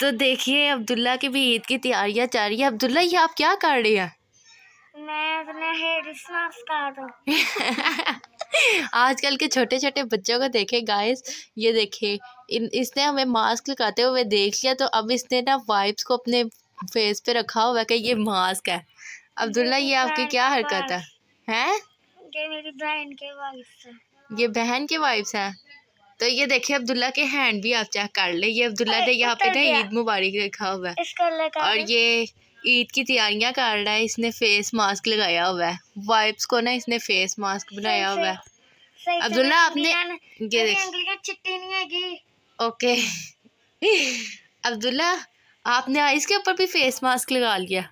तो देखिए अब्दुल्ला की भी ईद की तैयारियाँ चल रही है अब्दुल्ला ये आप क्या कर रहे हैं आज कल आजकल के छोटे छोटे बच्चों को देखे गाइस ये देखे इन इसने हमें मास्क लगाते हुए देख लिया तो अब इसने ना वाइप्स को अपने फेस पे रखा हुआ कि ये मास्क है अब्दुल्ला ये आपकी क्या हरकत है हैं ये मेरी बहन के वाइप्स है ये बहन के वाइप्स हैं तो ये देखिए अब्दुल्ला के हैंड भी आप चेक कर ले ये अब्दुल्ला ने यहाँ पे ना ईद मुबारक रखा हुआ है और ये ईद की तैयारियां कर रहा है इसने फेस मास्क लगाया हुआ है वाइप्स को ना इसने फेस मास्क बनाया हुआ है अब्दुल्ला आपने ये देख ओके अब्दुल्ला आपने इसके ऊपर भी फेस मास्क लगा लिया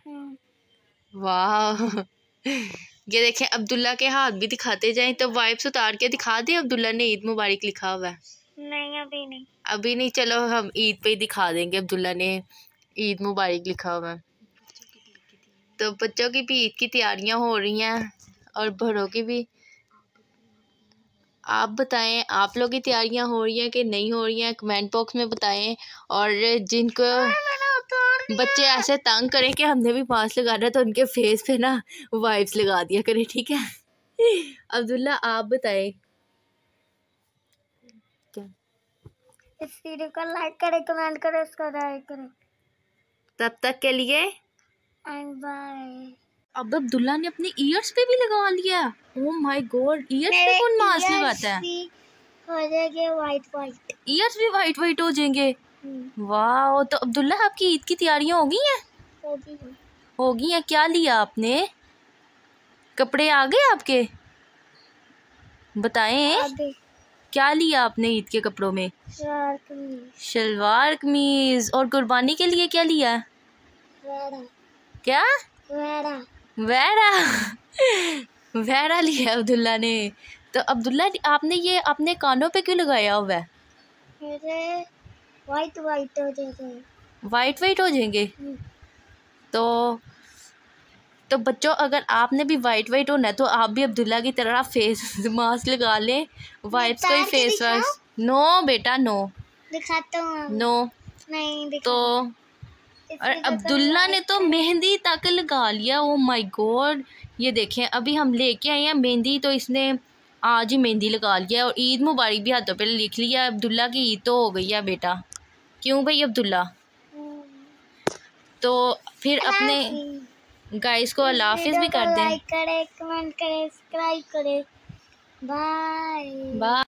वाह हाँ। ये देखें अब्दुल्ला के हाथ भी दिखाते जाएं तो वाइप्स उतार के दिखा दे अब्दुल्ला ने ईद मुबारक लिखा हुआ है नहीं अभी नहीं अभी नहीं चलो हम ईद पे ही दिखा देंगे अब्दुल्ला ने ईद मुबारक लिखा हुआ है तो बच्चों की भी ईद की तैयारियां हो रही हैं और बड़ों की भी आप बताएं आप लोग की तैयारियां हो रही हैं कि नहीं हो रही हैं कमेंट बॉक्स में बताएं और जिनको हाँ, बच्चे ऐसे तंग करें कि हमने भी मास्क लगा लगाना तो उनके फेस पे ना वाइप्स लगा दिया करें ठीक है अब्दुल्ला आप बताएं क्या इस वीडियो को लाइक करें कमेंट करें उसको लाइक करें तब तक के लिए एंड बाय अब अब्दुल्ला ने अपने ईयर्स पे भी लगा लिया ओह माय गॉड ईयर्स पे कौन मास्क लगाता है हो जाएंगे वाइट वाइट ईयर्स भी वाइट वाइट हो जाएंगे वाह तो अब्दुल्ला आपकी ईद की तैयारियां हो गई हैं हो गई हैं क्या लिया आपने कपड़े आ गए आपके बताएं क्या लिया आपने ईद के कपड़ों में शलवार कमीज और कुर्बानी के लिए क्या लिया वैरा। क्या वैरा वैरा वैरा लिया अब्दुल्ला ने तो अब्दुल्ला आपने ये अपने कानों पे क्यों लगाया हुआ है वाइट वाइट हो जाएंगे वाइट वाइट हो जाएंगे तो तो बच्चों अगर आपने भी वाइट वाइट होना है तो आप भी अब्दुल्ला की तरह फेस मास्क लगा लें वाइट का ही फेस वाश नो बेटा नो दिखाता हूँ नो नहीं तो और अब्दुल्ला ने तो मेहंदी तक लगा लिया ओ माय गॉड ये देखें अभी हम लेके आए हैं मेहंदी तो इसने आज ही मेहंदी लगा लिया और ईद मुबारक भी हाथों पे लिख लिया अब्दुल्ला की ईद तो हो गई है बेटा क्यों भाई अब्दुल्ला तो फिर अपने गाइस को अल्लाह हाफिज़ भी कर दें बाय बाय